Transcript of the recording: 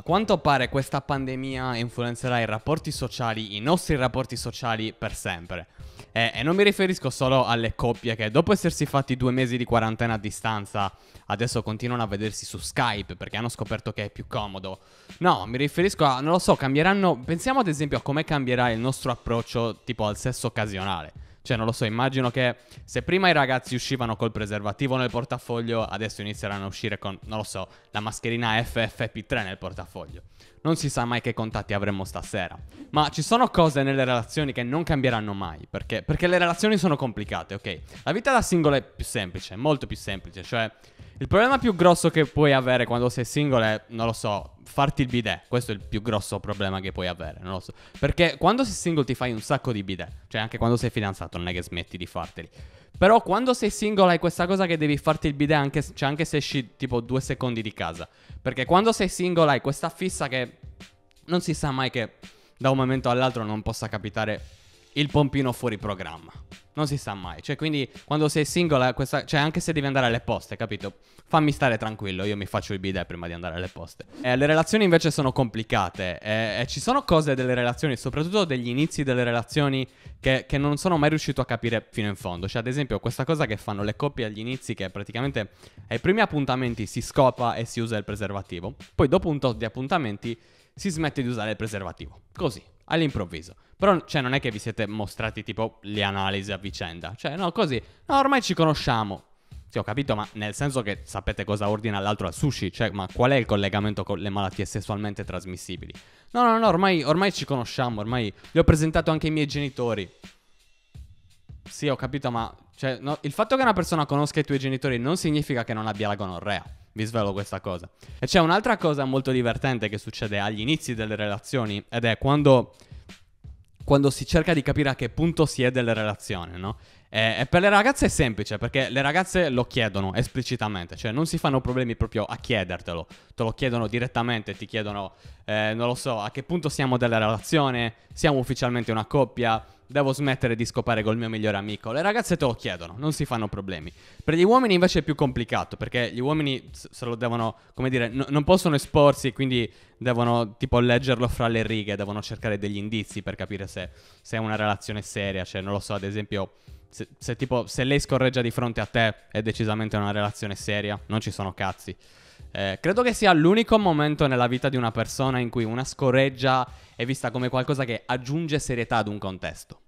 A quanto pare questa pandemia influenzerà i rapporti sociali, i nostri rapporti sociali per sempre. E, eh, e, non mi riferisco solo alle coppie che dopo essersi fatti due mesi di quarantena a distanza adesso continuano a vedersi su Skype perché hanno scoperto che è più comodo. No, mi riferisco a, non lo so, cambieranno, pensiamo ad esempio a come cambierà il nostro approccio tipo al sesso occasionale. Cioè, non lo so, immagino che se prima i ragazzi uscivano col preservativo nel portafoglio, adesso inizieranno a uscire con, non lo so, la mascherina FFP3 nel portafoglio. Non si sa mai che contatti avremo stasera. Ma ci sono cose nelle relazioni che non cambieranno mai, perché, perché le relazioni sono complicate, ok? La vita da singolo è più semplice, molto più semplice, cioè il problema più grosso che puoi avere quando sei single è, non lo so, farti il bidet. Questo è il più grosso problema che puoi avere, non lo so. Perché quando sei single ti fai un sacco di bidet. Cioè, anche quando sei fidanzato non è che smetti di farteli. Però quando sei single hai questa cosa che devi farti il bidet anche, cioè anche se esci tipo due secondi di casa. Perché quando sei single hai questa fissa che non si sa mai che da un momento all'altro non possa capitare il pompino fuori programma. Non si sa mai. Cioè, quindi quando sei singola, eh, questa... cioè, anche se devi andare alle poste, capito? Fammi stare tranquillo, io mi faccio il bidet prima di andare alle poste. Eh, le relazioni invece sono complicate. Eh, eh, ci sono cose delle relazioni, soprattutto degli inizi delle relazioni, che, che, non sono mai riuscito a capire fino in fondo. Cioè, ad esempio, questa cosa che fanno le coppie agli inizi, che praticamente ai primi appuntamenti si scopa e si usa il preservativo. Poi, dopo un tot di appuntamenti, si smette di usare il preservativo. Così, all'improvviso. Però, cioè, non è che vi siete mostrati tipo le analisi a vicenda. Cioè, no, così. No, ormai ci conosciamo. Sì, ho capito, ma nel senso che sapete cosa ordina l'altro al sushi? Cioè, ma qual è il collegamento con le malattie sessualmente trasmissibili? No, no, no, ormai, ormai ci conosciamo, ormai gli ho presentato anche i miei genitori. Sì, ho capito, ma cioè, no, il fatto che una persona conosca i tuoi genitori non significa che non abbia la gonorrea. Vi svelo questa cosa. E c'è un'altra cosa molto divertente che succede agli inizi delle relazioni ed è quando quando si cerca di capire a che punto si è delle relazioni, no? E, eh, e per le ragazze è semplice, perché le ragazze lo chiedono esplicitamente, cioè non si fanno problemi proprio a chiedertelo, te lo chiedono direttamente, ti chiedono, eh, non lo so, a che punto siamo della relazione, siamo ufficialmente una coppia, devo smettere di scopare col mio migliore amico. Le ragazze te lo chiedono, non si fanno problemi. Per gli uomini invece è più complicato, perché gli uomini se lo devono, come dire, n- non possono esporsi, quindi devono tipo leggerlo fra le righe, devono cercare degli indizi per capire se, se è una relazione seria, cioè non lo so, ad esempio... Se, se, tipo, se lei scorreggia di fronte a te è decisamente una relazione seria, non ci sono cazzi. Eh, credo che sia l'unico momento nella vita di una persona in cui una scoreggia è vista come qualcosa che aggiunge serietà ad un contesto.